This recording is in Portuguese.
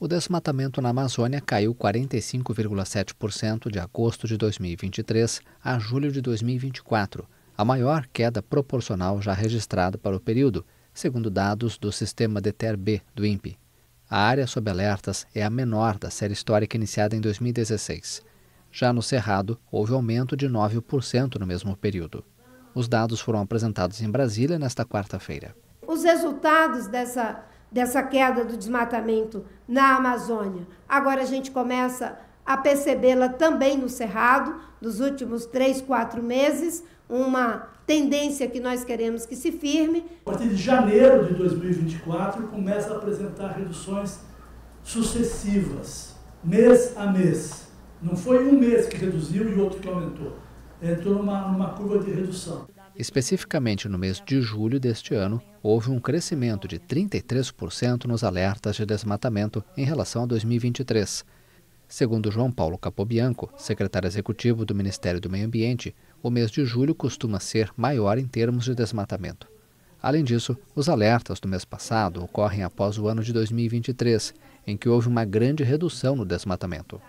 O desmatamento na Amazônia caiu 45,7% de agosto de 2023 a julho de 2024, a maior queda proporcional já registrada para o período, segundo dados do sistema DETER-B do INPE. A área sob alertas é a menor da série histórica iniciada em 2016. Já no Cerrado, houve aumento de 9% no mesmo período. Os dados foram apresentados em Brasília nesta quarta-feira. Os resultados dessa dessa queda do desmatamento na Amazônia. Agora a gente começa a percebê-la também no Cerrado, nos últimos três, quatro meses, uma tendência que nós queremos que se firme. A partir de janeiro de 2024, começa a apresentar reduções sucessivas, mês a mês. Não foi um mês que reduziu e outro que aumentou. Entrou numa, numa curva de redução. Especificamente no mês de julho deste ano, houve um crescimento de 33% nos alertas de desmatamento em relação a 2023. Segundo João Paulo Capobianco, secretário executivo do Ministério do Meio Ambiente, o mês de julho costuma ser maior em termos de desmatamento. Além disso, os alertas do mês passado ocorrem após o ano de 2023, em que houve uma grande redução no desmatamento.